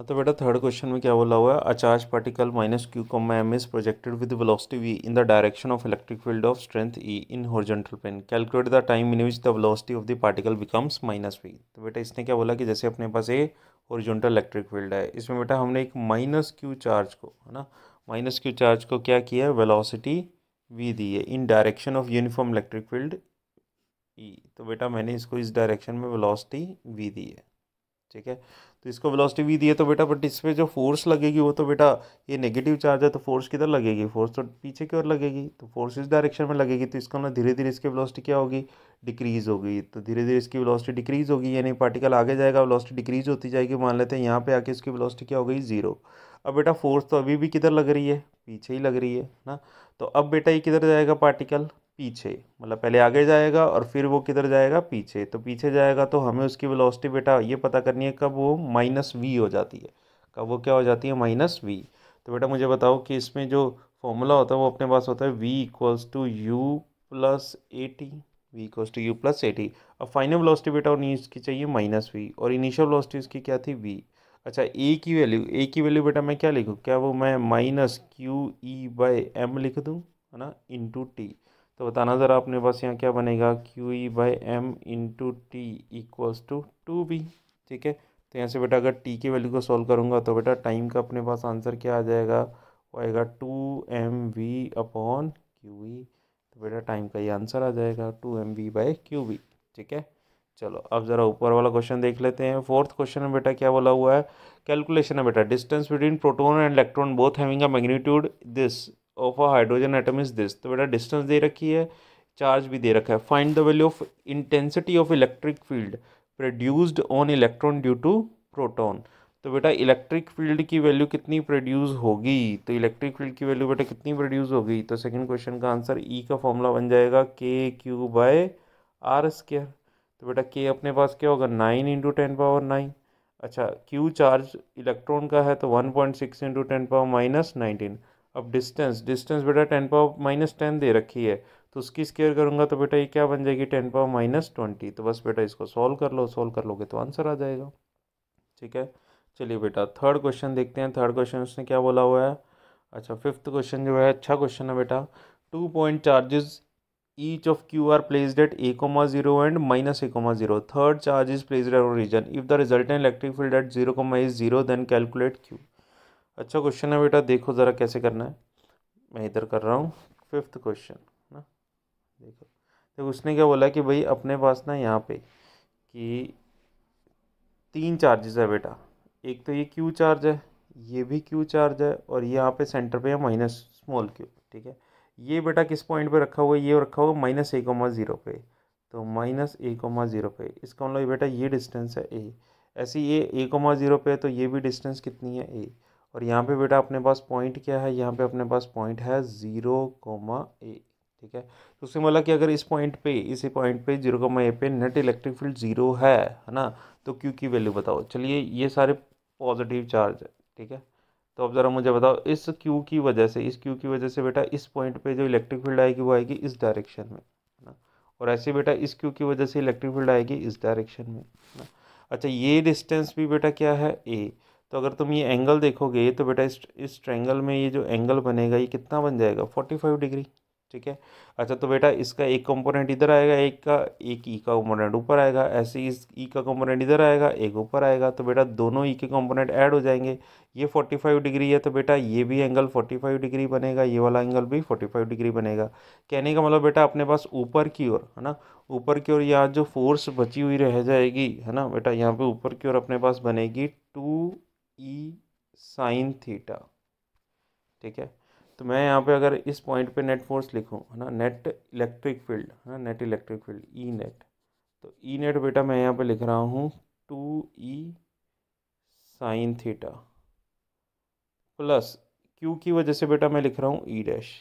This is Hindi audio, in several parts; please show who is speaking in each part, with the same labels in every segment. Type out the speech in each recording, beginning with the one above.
Speaker 1: हाँ तो बेटा थर्ड क्वेश्चन में क्या बोला हुआ है a charge particle minus Q comma M is projected with velocity V in the direction of electric field of strength E in horizontal plane calculate the time in which the velocity of the particle becomes minus V तो बेटा इसने क्या बोला कि जैसे अपने पास ये हॉरिजॉन्टल इलेक्ट्रिक फील्ड है इसमें बेटा हमने एक माइनस क्यू चार्ज को है ना माइनस क्यू चार्ज को क्या किया है वेलोसिटी वी दी है in direction of uniform electric field E तो बेटा मैंने इसको इस डायरेक्शन में वेलोसिटी वी दी है ठीक है तो इसको वेलोसिटी वी दिए तो बेटा बट इस पर जो फोर्स लगेगी वो तो बेटा ये नेगेटिव चार्ज है तो फोर्स किधर लगेगी फोर्स तो पीछे की ओर लगेगी तो फोर्स इस डायरेक्शन में लगेगी तो इसका ना मतलब धीरे धीरे इसकी वेलोसिटी क्या होगी डिक्रीज होगी तो धीरे धीरे इसकी वेलोसिटी डिक्रीज होगी यानी पार्टिकल आगे जाएगा वेलोसिटी डिक्रीज होती जाएगी मान लेते हैं यहाँ पर आके इसकी वेलोसिटी क्या हो गई जीरो अब बेटा फोर्स तो अभी भी किधर लग रही है पीछे ही लग रही है ना तो अब बेटा ये किधर जाएगा पार्टिकल पीछे मतलब पहले आगे जाएगा और फिर वो किधर जाएगा पीछे तो पीछे जाएगा तो हमें उसकी वेलोसिटी बेटा ये पता करनी है कब वो माइनस वी हो जाती है कब वो क्या हो जाती है माइनस वी तो बेटा मुझे बताओ कि इसमें जो फॉर्मूला होता है वो अपने पास होता है V equals to U plus A T V equals to U plus A T अब फाइनल वेलोसिटी बेटा उन्हें इसकी चाहिए माइनस वी और इनिशियल वेलोसिटी इसकी क्या थी वी अच्छा ए की वैल्यू ए की वैल्यू बेटा मैं क्या लिखूँ क्या वो मैं minus Q E by M लिख दूँ है ना इंटू टी तो बताना ज़रा अपने पास यहाँ क्या बनेगा Q E by M into T equals to two V ठीक है तो यहाँ से बेटा अगर टी की वैल्यू को सॉल्व करूँगा तो बेटा टाइम का अपने पास आंसर क्या आ जाएगा वो आएगा two M V upon Q E तो बेटा टाइम का ये आंसर आ जाएगा two M V by Q B ठीक है चलो अब ज़रा ऊपर वाला क्वेश्चन देख लेते हैं फोर्थ क्वेश्चन में बेटा क्या बोला हुआ है कैलकुलेशन है बेटा distance between proton and electron both having a magnitude this of a hydrogen atom is this तो बेटा डिस्टेंस दे रखी है चार्ज भी दे रखा है find the value of intensity of electric field produced on electron due to proton तो बेटा इलेक्ट्रिक फील्ड की वैल्यू कितनी प्रोड्यूस होगी तो इलेक्ट्रिक फील्ड की वैल्यू बेटा कितनी प्रोड्यूस होगी तो सेकंड क्वेश्चन का आंसर ई e का फॉर्मूला बन जाएगा के क्यू बाय आर स्केयर तो बेटा के अपने पास क्या होगा nine into ten power nine अच्छा क्यू चार्ज इलेक्ट्रॉन का है तो one point six into ten power minus nineteen अब डिस्टेंस डिस्टेंस बेटा टेन पावर माइनस टेन दे रखी है तो उसकी स्केयर करूँगा तो बेटा ये क्या बन जाएगी टेन पावर माइनस ट्वेंटी तो बस बेटा इसको सॉल्व कर लो सॉल्व कर लोगे तो आंसर आ जाएगा ठीक है चलिए बेटा थर्ड क्वेश्चन देखते हैं थर्ड क्वेश्चन उसने क्या बोला हुआ है अच्छा फिफ्थ क्वेश्चन जो है अच्छा क्वेश्चन है बेटा two point charges each of Q are placed at A comma zero and minus A comma zero third charge is placed at region if the result electric field at zero comma is zero then calculate Q अच्छा क्वेश्चन है बेटा देखो ज़रा कैसे करना है मैं इधर कर रहा हूँ फिफ्थ क्वेश्चन ना देखो तो उसने क्या बोला कि भाई अपने पास ना यहाँ पे कि तीन चार्जेस है बेटा एक तो ये क्यू चार्ज है ये भी क्यू चार्ज है और ये यहाँ पे सेंटर पे है माइनस स्मॉल क्यू ठीक है ये बेटा किस पॉइंट पे रखा हुआ है ये रखा हुआ माइनस ए कोमा ज़ीरो पे तो माइनस ए कोमा ज़ीरो पे इसका मतलब बेटा ये डिस्टेंस है ए ऐसे ये ए कोमा ज़ीरो पे है तो ये भी डिस्टेंस कितनी है ए और यहाँ पे बेटा अपने पास पॉइंट क्या है यहाँ पे अपने पास पॉइंट है ज़ीरो कोमा ए ठीक है तो उससे मतलब कि अगर इस पॉइंट पे इसी पॉइंट पे जीरो कोमा ए पे नेट इलेक्ट्रिक फील्ड ज़ीरो है है ना तो क्यू की वैल्यू बताओ चलिए ये सारे पॉजिटिव चार्ज है ठीक है तो अब ज़रा मुझे बताओ इस क्यू की वजह से इस क्यू की वजह से बेटा इस पॉइंट पर जो इलेक्ट्रिक फील्ड आएगी वो आएगी इस डायरेक्शन में है ना और ऐसे बेटा इस क्यू की वजह से इलेक्ट्रिक फील्ड आएगी इस डायरेक्शन में ना अच्छा ये डिस्टेंस भी बेटा क्या है ए तो अगर तुम ये एंगल देखोगे तो बेटा इस इस ट्रैंगल में ये जो एंगल बनेगा ये कितना बन जाएगा फोर्टी फाइव डिग्री ठीक है अच्छा तो बेटा इसका एक कंपोनेंट इधर आएगा एक का एक ई e का कंपोनेंट ऊपर आएगा ऐसे इस ई e का कंपोनेंट इधर आएगा एक ऊपर आएगा तो बेटा दोनों ई e के कंपोनेंट ऐड हो जाएंगे ये फोर्टी फाइव डिग्री है तो बेटा ये भी एंगल फोर्टी फाइव डिग्री बनेगा ये वाला एंगल भी फोर्टी फाइव डिग्री बनेगा कहने का मतलब बेटा अपने पास ऊपर की ओर है ना ऊपर की ओर यहाँ जो फोर्स बची हुई रह जाएगी है ना बेटा यहाँ पर ऊपर की ओर अपने पास बनेगी टू ई साइन थीटा ठीक है तो मैं यहाँ पे अगर इस पॉइंट पे नेट फोर्स लिखूँ है ना नेट इलेक्ट्रिक फील्ड है ना net electric field E net तो ई e नेट बेटा मैं यहाँ पे लिख रहा हूँ two E sine theta plus Q की वजह से बेटा मैं लिख रहा हूँ ई e डैश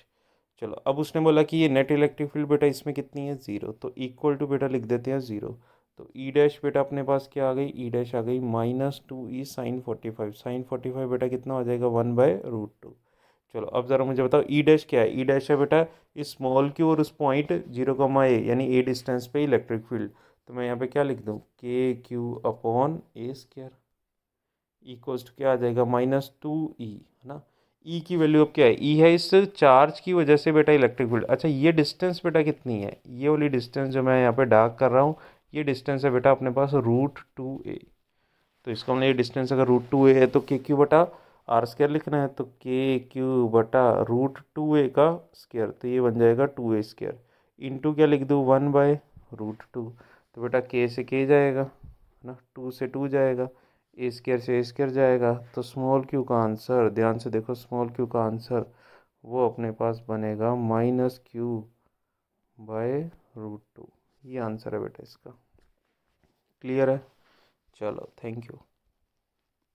Speaker 1: चलो अब उसने बोला कि ये नेट इलेक्ट्रिक फील्ड बेटा इसमें कितनी है ज़ीरो तो इक्वल टू बेटा लिख देते हैं ज़ीरो तो ई e डैश बेटा अपने पास क्या आ गई ई e डैश आ गई minus two E sine forty five sine forty five बेटा कितना हो जाएगा वन बाय रूट टू चलो अब ज़रा मुझे बताओ ई e डैश क्या है ई डैश है बेटा इस मॉल की और उस पॉइंट जीरो का ए यानी ए डिस्टेंस पे इलेक्ट्रिक फील्ड तो मैं यहाँ पे क्या लिख दूँ के Q upon A square equals to क्या आ जाएगा माइनस टू ई है ना ई की वैल्यू अब क्या है ई है इस चार्ज की वजह से बेटा इलेक्ट्रिक फील्ड अच्छा ये डिस्टेंस बेटा कितनी है ये वाली डिस्टेंस जो मैं यहाँ पे डार्क कर रहा हूँ ये डिस्टेंस है बेटा अपने पास रूट टू ए तो इसका हमने ये डिस्टेंस अगर रूट टू ए है तो के क्यू बटा आर स्केयर लिखना है तो के क्यू बटा रूट टू ए का स्केयर तो ये बन जाएगा टू ए स्केयर इंटू क्या लिख दूँ वन बाय रूट टू तो बेटा के से के जाएगा है ना टू से टू जाएगा ए स्केयर से ए स्केयर जाएगा तो स्मॉल क्यू का आंसर ध्यान से देखो स्मॉल क्यू का आंसर वो अपने पास बनेगा minus Q by root two ये आंसर है बेटा इसका क्लियर है चलो थैंक यू